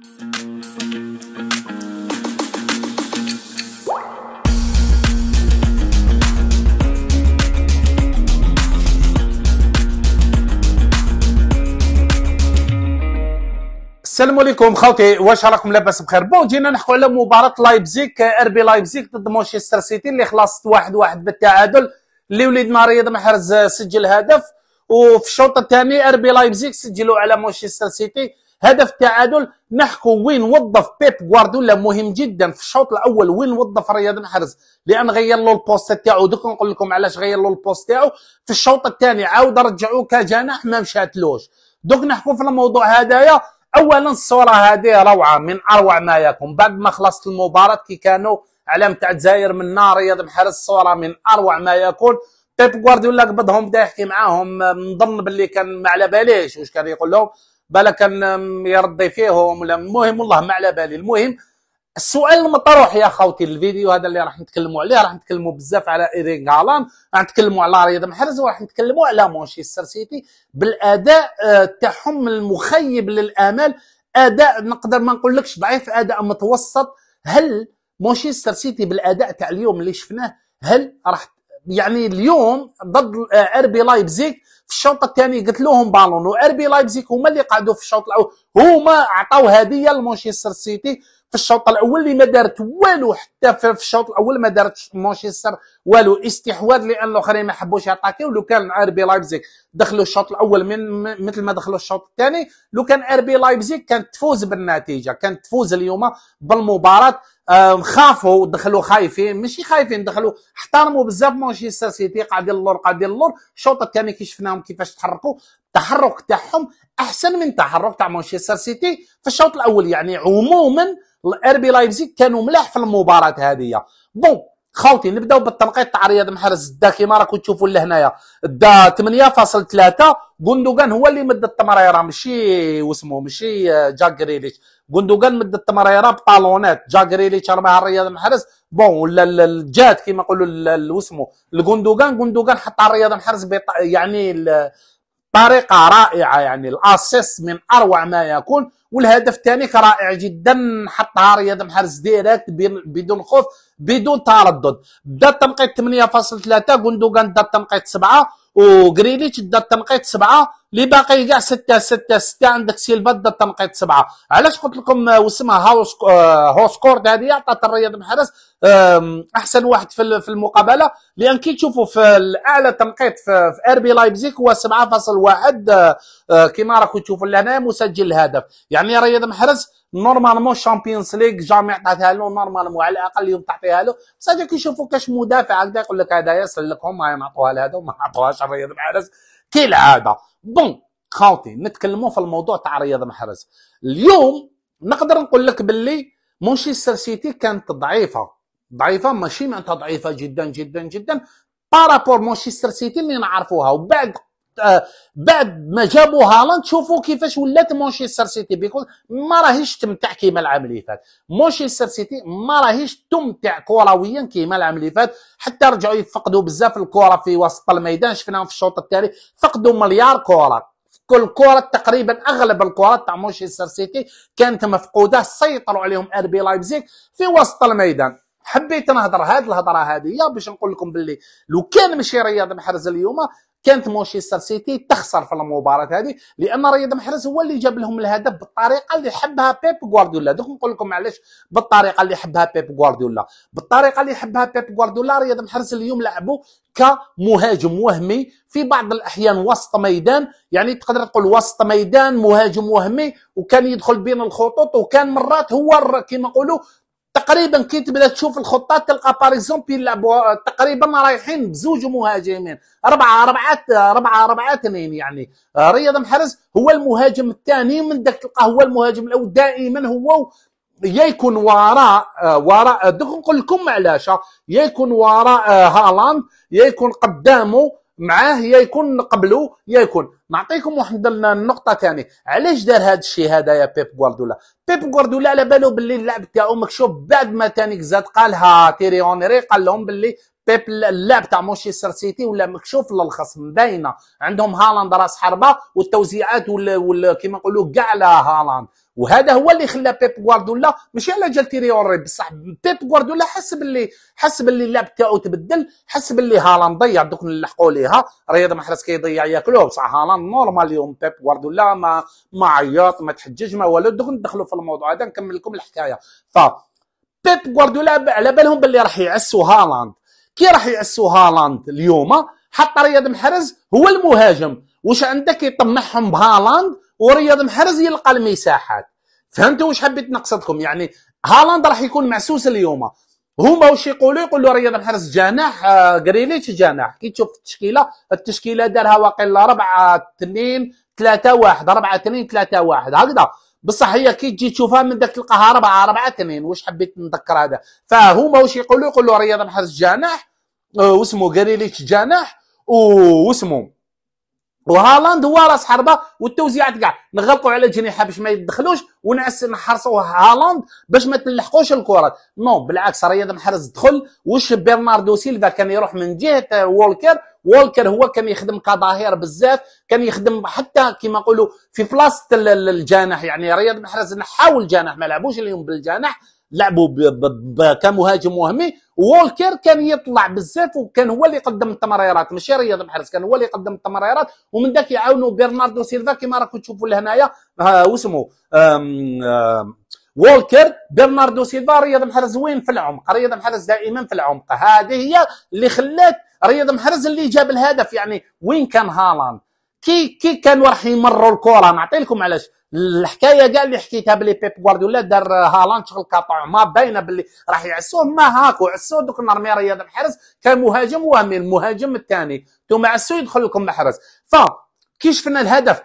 السلام عليكم خوتي واش راكم لاباس بخير بون جينا نحكوا على مباراه لايبزيك اربي لايبزيك ضد مانشستر سيتي اللي خلصت واحد واحد بالتعادل اللي وليد رياض محرز آه، سجل هدف وفي الشوط الثاني اربي لايبزيك سجلوا على مانشستر سيتي هدف تعادل نحكوا وين وظف بيب جوارديولا مهم جدا في الشوط الاول وين وظف رياض محرز لان غير له البوست تاعو دوك نقول لكم علاش غير له البوست تاعو في الشوط الثاني عاود رجعوه كجناح ما مشاتلوش دوك نحكوا في الموضوع هذايا اولا الصوره هذه روعه من اروع ما يكون بعد ما خلصت المباراه كي كانوا علام تاع الجزائر من نار رياض محرز الصوره من اروع ما يكون بيب جوارديولا قبضهم بدا يحكي معاهم نظن باللي كان ما على باليش واش كان يقول لهم بالك يرضي فيهم ولا المهم والله ما على بالي المهم السؤال المطروح يا خوتي الفيديو هذا اللي راح نتكلموا عليه راح نتكلموا بزاف على ايرين غالان راح نتكلموا على رياض محرز وراح نتكلموا على مانشستر سيتي بالاداء آه، تاعهم المخيب للامال اداء نقدر ما نقولكش ضعيف اداء متوسط هل مانشستر سيتي بالاداء تاع اليوم اللي شفناه هل راح يعني اليوم ضد آه، اربي لايبزيك في الشوط الثاني قلت لهم بالون واربي لايبزيك هما اللي قعدوا في الشوط الاول هما عطاو هديه لمانشستر سيتي في الشوط الاول اللي ما دارت والو حتى في الشوط الاول ما دارت مانشستر والو استحواذ لان الاخرين ما حبوش يعطاكيو ولو كان اربي لايبزيك دخلوا الشوط الاول من مثل ما دخلوا الشوط الثاني لو كان اربي لايبزيك كانت تفوز بالنتيجه كانت تفوز اليوم بالمباراه خافوا دخلوا خايفين ماشي خايفين دخلوا احترموا بزاف مانشستر سيتي قاعدين اللور قاعدين اللور الشوط الثاني كي شفناهم كيفاش تحركوا التحرك تاعهم احسن من التحرك تاع مانشستر سيتي في الشوط الاول يعني عموما الاربي بي لايبزيغ كانوا ملاح في المباراه هذه بون خاوتي نبداو بالتنقيط رياض محرز دا كيما راكم تشوفوا لهنايا دا 8.3 غوندوغان هو اللي مد التمريره ماشي واسمو ماشي آه، جاك غوندوغان مد التمريره بطالونات جاك راه مع رياض محرز بون ولا الجات كيما نقولوا واسمو الغوندوغان غوندوغان حط رياض محرز يعني طريقه رائعه يعني الاسيس من اروع ما يكون والهدف الثاني رائع جدا حطها رياض محرز ديريكت بدون خوف بدون تردد دا التنقيط 8.3 غوندوغان دا التنقيط 7 وغريليتش دا التنقيط 7 اللي باقي كاع ستة ستة ستة عندك سيلفا ضد تنقيط سبعة علاش قلت لكم آه، واسمها هاوس هوسكورد آه، هذه عطات الرياض محرز احسن واحد في المقابله لان كي تشوفوا في الاعلى تنقيط في ار بي لايبزيك هو 7.1 آه، كيما راكم تشوفوا لهنا مسجل الهدف يعني رياض محرز نورمالمون الشامبيونز ليغ جامي عطاتها له نورمالمون على الاقل يوم تعطيها له بصح كي يشوفوا كاش مدافع هكذا يقول لك هذايا سلكهم ما عطوها لهذا وما عطوهاش رياض محرز كالعاده بون خاوتي نتكلموا في الموضوع تاع رياض محرز اليوم نقدر نقول لك باللي مانشستر سيتي كانت ضعيفه ضعيفه ماشي معناتها ضعيفه جدا جدا جدا بارابور مانشستر سيتي اللي نعرفوها وبعد بعد ما جابوا هالاند شوفوا كيفاش ولات مانشستر سيتي بيكون ما راهيش تمتع كيما العام اللي فات مانشستر سيتي ما راهيش تمتع كرويا كيما العام اللي فات حتى رجعوا يفقدوا بزاف الكره في وسط الميدان شفناهم في الشوط التالي فقدوا مليار كره كل كرة تقريبا اغلب الكرات تاع مانشستر سيتي كانت مفقوده سيطروا عليهم ار بي لايبزيغ في وسط الميدان حبيت نهضر هاد الهضره هذه باش نقول لكم باللي لو كان ماشي رياض محرز اليوم كانت مانشستر سيتي تخسر في المباراه هذه لان رياض محرز هو اللي جاب لهم الهدف بالطريقه اللي حبها بيب غوارديولا دوك نقول لكم علاش بالطريقه اللي حبها بيب غوارديولا بالطريقه اللي حبها بيب غوارديولا رياض محرز اليوم لعبوا كمهاجم وهمي في بعض الاحيان وسط ميدان يعني تقدر تقول وسط ميدان مهاجم وهمي وكان يدخل بين الخطوط وكان مرات هو كما نقولوا تقريبا كي تبدا تشوف الخطات تلقى باريزون يلعبوا تقريبا رايحين بزوج مهاجمين اربعه اربعه اربعه اربعه اثنين يعني رياض محرز هو المهاجم الثاني من داك تلقاه هو المهاجم الاول دائما هو يا يكون وراء آه، وراء دوك نقول لكم علاش يا آه، يكون وراء آه، هالاند يا يكون قدامه معاه يا يكون قبله يا يكون نعطيكم واحد النقطة ثانية علاش دار هذا الشيء هذا يا بيب غوارديولا بيب غوارديولا على بالو باللي اللعب تاعو مكشوف بعد ما ثاني زاد قالها تيري اونري قال لهم باللي بيب اللعب تاع مانشستر سيتي ولا مكشوف للخصم باينه عندهم هالاند راس حربه والتوزيعات وكيما كيما نقولوا كاع على هالاند وهذا هو اللي خلى بيب غوارديولا ماشي على جال تيري اونري بصح بيب غوارديولا حس باللي حس باللي اللعب تاعو تبدل حس باللي هالاند ضيع دوك نلحقوا ليها رياض محرز كيضيع ياكلوه بصح هالاند نورمال اليوم بيب غوارديولا ما ما عيط ما تحجج ما والو دوك ندخلوا في الموضوع هذا نكمل لكم الحكايه ف بيب غوارديولا على بالهم باللي راح يعسوا هالاند كي راح يعسوا هالاند اليوم حط رياض محرز هو المهاجم واش عندك يطمعهم بهالاند ورياض محرز يلقى المساحات فهمتوا واش حبيت نقصدكم يعني هالاند راح يكون معسوس اليوم هما واش يقولوا يقولوا رياض محرز جناح آه جناح كي تشوف التشكيله التشكيله دارها واقيلا 4 2 3 1 4 2 3 1 هكذا بصح هي كي تجي تشوفها من داك تلقاها 4 4 2 واش حبيت نذكر هذا فهما واش يقولوا يقولوا رياض محرز جناح آه، واسمه غريليتش جناح واسمه وهالاند هو راس حربه والتوزيعات كاع نغلقوا على الجناح باش ما يدخلوش ونعس نحرصوا هالاند باش ما تلحقوش الكرات نو بالعكس رياض محرز دخل وش برناردو سيلفا كان يروح من جهه وولكر وولكر هو كان يخدم كظهير بزاف كان يخدم حتى كما نقولوا في بلاصه الجناح يعني رياض محرز نحاول الجناح ما لعبوش اليوم بالجناح لعبوا كمهاجم وهمي وولكر كان يطلع بزاف وكان هو اللي يقدم التمريرات ماشي رياض محرز كان هو اللي يقدم التمريرات ومن ذاك يعاونوا برناردو سيلفا كما راكم تشوفوا لهنايا آه، واسمو وولكر برناردو سيلفا رياض محرز وين في العمق رياض محرز دائما في العمق هذه هي اللي خلات رياض محرز اللي جاب الهدف يعني وين كان هالاند كي كي كانوا راح يمروا الكره نعطي لكم علاش الحكايه كاع اللي حكيتها بلي بيب غوارديولا دار هالاند شغل قطع ما باينه باللي راح يعسوه ما هاكو عسوه دوك النهار مي رياض محرز كمهاجم وهمي المهاجم الثاني ثم عسو يدخل لكم محرز ف كي شفنا الهدف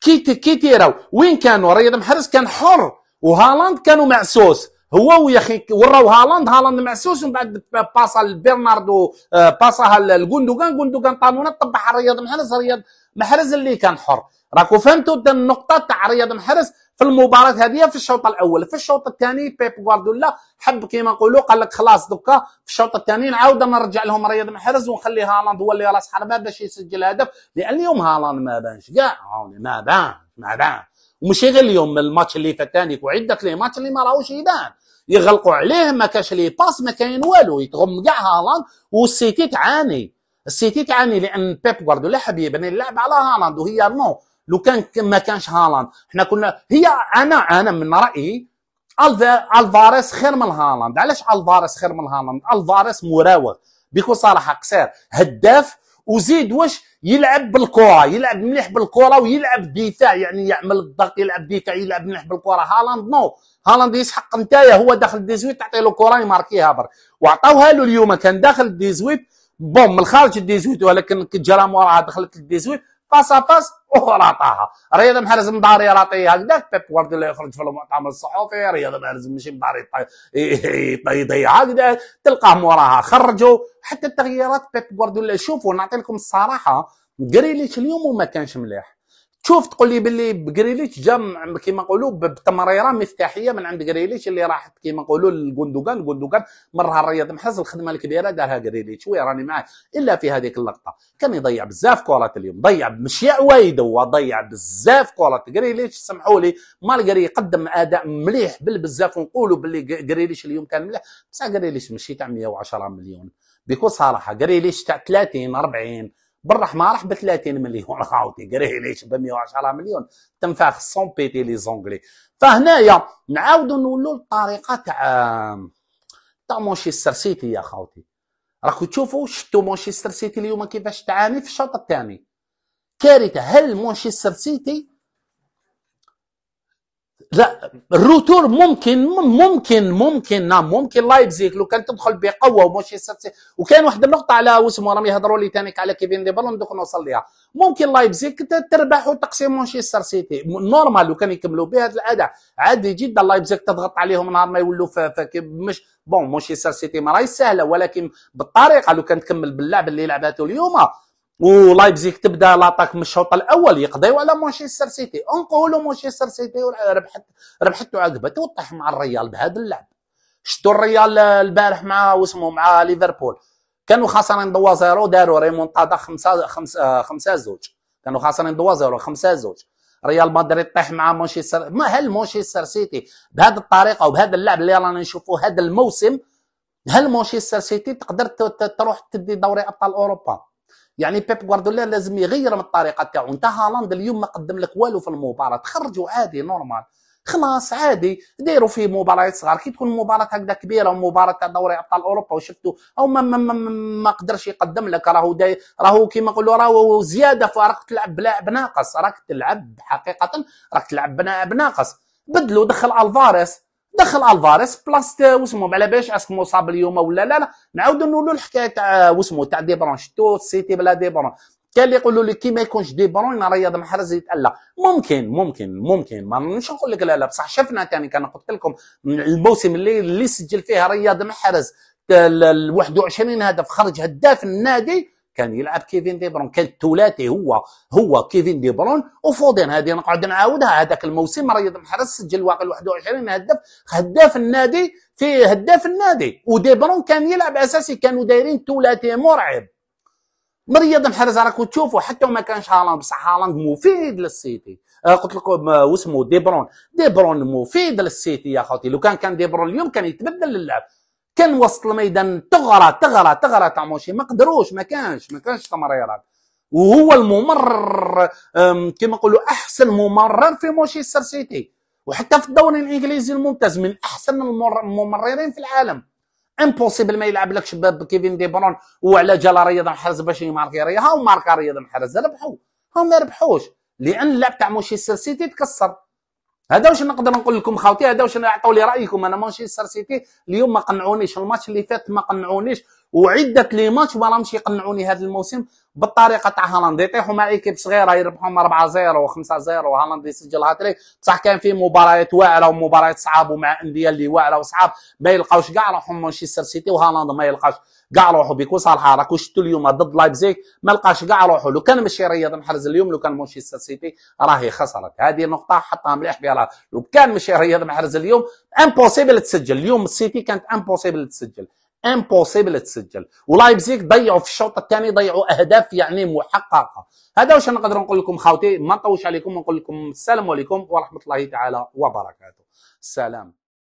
كي كي تيراو وين كانوا رياض محرز كان حر وهالاند كانوا معسوس هو ويا اخي وراو هالاند هالاند معسوس من بعد باصا لبرناردو آه، باصا لغوندوغان غوندوغان طامونه طبعها رياض محرز رياض محرز اللي كان حر راكو فهمتوا النقطه تاع رياض محرز في المباراه هذه في الشوط الاول في الشوط الثاني بيب غوارديولا حب كيما نقولوا قال لك خلاص دوكا في الشوط الثاني نعاود نرجع لهم رياض محرز ونخلي هالاند هو اللي راس حربه باش يسجل هدف لان اليوم هالاند ما بانش كاع ما بانش ما بانش غير اليوم الماتش اللي فات فاتانيك وعده لي ماتش اللي ما راهوش يبان يغلقوا عليه ما كاش لي باس ما كاين والو يتغم كاع هالاند والسيتي تعاني السيتي تعاني لان بيب غوارديولا حبيب انا اللعب على هالاند وهي نو لو كان ما كانش هالاند احنا كنا هي انا انا من رايي الفاريس خير من هالاند علاش الفاريس خير من هالاند الفاريس مراوغ بكل صراحه قصير هداف وزيد واش يلعب بالكره يلعب مليح بالكره ويلعب دفاع يعني يعمل الضغط يلعب دفاع يلعب مليح بالكره هالاند نو هالاند يسحق نتايا هو داخل 18 تعطي له كره يماركيها بر وعطاوها له اليوم كان داخل 18 بوم من خارج 18 ولكن كي جرى موراها دخلت 18 باس باس وراطاها رياض محرز مداري راطي هكذا بيب اللي يخرج في المؤتمر الصحفي رياض محرز ماشي مداري يضيع هكذا تلقاه موراها خرجوا حتى التغييرات بيب اللي شوفوا نعطي لكم الصراحه قريليش اليوم وما كانش مليح تشوف تقول لي باللي بجريليتش جا كيما نقولوا بتمريره مفتاحيه من عند جريليتش اللي راحت كيما نقولوا لغوندوغان غوندوغان مرها الرياض محرز الخدمه الكبيره دارها جريليتش وي راني معاه الا في هذيك اللقطه كان يضيع بزاف كرات اليوم ضيع مشي وايد هو ضيع بزاف كرات جريليتش سمحوا لي مالغري يقدم اداء مليح بالبزاف ونقولوا باللي جريليتش اليوم كان مليح بصح جريليتش ماشي تاع 110 مليون بكل صراحه جريليتش تاع 30 40 بالرح ما راح ب 30 مليون راح عاوتاني قريه ليش ب 110 مليون تنفاخ سون بيتي لي زونغلي فهنايا نعاودوا نولوا للطريقه تاع تاع مانشستر سيتي يا خاوتي راكو تشوفوا شتو مانشستر سيتي اليوم كيفاش تعاني في الشوط الثاني كارثه هل مانشستر سيتي لا الروتور ممكن ممكن ممكن نعم ممكن لايبزيك لو كان تدخل بقوه وماشي وكان واحد النقطه على واسمه راهم يهضروا لي تانيك على كيفين دي بالون دوك نوصل ليها ممكن لايبزيك تربح وتقسم مانشستر سيتي نورمال لو كان يكملوا بهذا الاداء عادي جدا لايبزيك تضغط عليهم نهار ما يولوا مش بون مانشستر سيتي ما راهي سهله ولكن بالطريقه لو كان تكمل باللعب اللي لعباته اليوم ولايبزيغ تبدا لاطاك من الشوط الاول يقضيو على مانشستر سيتي نقولوا مانشستر سيتي ربحت ربحتو عقبته وطيح مع الريال بهذا اللعب شتو الريال البارح مع واسمه مع ليفربول كانوا خاسرين 2 0 داروا ريمونتادا 5 5 5 زوج كانوا خاسرين 2 0 5 زوج ريال مدريد طيح مع مانشستر ما هل مانشستر سيتي بهذه الطريقه وبهذا اللعب اللي رانا نشوفوه هذا الموسم هل مانشستر سيتي تقدر تروح تدي دوري ابطال اوروبا يعني بيب غوارديولا لازم يغير من الطريقه تاعو انت هالاند اليوم ما قدم لك والو في المباراه تخرجوا عادي نورمال خلاص عادي ديروا فيه مباريات صغار كي تكون مباراه هكذا كبيره ومباراه تاع دوري ابطال اوروبا وشفتوا او ما ما, ما, ما قدرش يقدم لك راهو داي راهو كيما نقولوا راهو زياده فراك تلعب بلاعب ناقص راك تلعب حقيقه راك تلعب بناقص بدلوا دخل الفاريس دخل الفاريس بلاصت وسمو على باش اسك مصاب اليوم ولا لا لا نعاودوا نقولوا الحكايه تاع وسمو تاع برون شتو سيتي بلا برون كان اللي يقولوا لي كي ما يكونش ديبرون رياض محرز يتألى ممكن ممكن ممكن ما نمش نقول لك لا لا بصح شفنا ثاني كان قلت لكم الموسم اللي اللي سجل فيه رياض محرز 21 هدف خرج هداف النادي كان يلعب كيفين دي برون كان الثلاثي هو هو كيفين دي برون وفودين هذه نقعد نعاودها هذاك الموسم رياض محرز سجل واقل 21 هدف هداف النادي في هداف النادي ودي برون كان يلعب اساسي كانوا دايرين ثلاثي مرعب مريض محرز راكم تشوفوا حتى ما كانش هالاند بصح هالاند مفيد للسيتي آه قلت لكم آه، واسمه ديبرون ديبرون مفيد للسيتي يا خوتي لو كان كان ديبرون اليوم كان يتبدل اللعب كان وسط الميدان تغرى تغرى تغرى تاع مونشي ما قدروش ما كانش ما كانش تمريرات وهو الممرر كما نقولوا احسن ممرر في مانشستر سيتي وحتى في الدوري الانجليزي الممتاز من احسن الممررين في العالم امبوسيبل ما يلعب لك شباب كيفين دي برون وعلى جال رياض محرز باش يماركي رياض هاو ماركا رياض محرز ربحوا هاو ما ربحوش لان اللعب تاع مانشستر سيتي تكسر هذا واش نقدر نقول لكم خاوتي هذا واش اعطوا لي رايكم انا مانشستر سيتي اليوم ما قنعونيش الماتش اللي فات ما قنعونيش وعده لي ماتش ما راهمش يقنعوني هذا الموسم بالطريقه تاع هالاند يطيحوا مع ايكيب صغيره يربحوهم 4 0 و 5 0 وهالاند يسجل هاتريك بصح كان في مباريات واعره ومباريات صعاب ومع انديه اللي واعره وصعاب ما يلقاوش كاع روحهم مانشستر سيتي وهالاند ما يلقاش كاع روحو بيكو صالحه راكو شفتوا اليوم ضد لايبزيك ما لقاش كاع روحو لو كان ماشي رياض محرز اليوم لو كان مانشستر سيتي راهي خسرت هذه نقطه حطها مليح بها لو كان ماشي رياض محرز اليوم امبوسيبل تسجل اليوم السيتي كانت امبوسيبل تسجل امبوسيبل تسجل ولايبزيك ضيعوا في الشوط الثاني ضيعوا اهداف يعني محققه هذا واش نقدر نقول لكم خاوتي ما نطولش عليكم ونقول لكم السلام عليكم ورحمه الله تعالى وبركاته سلام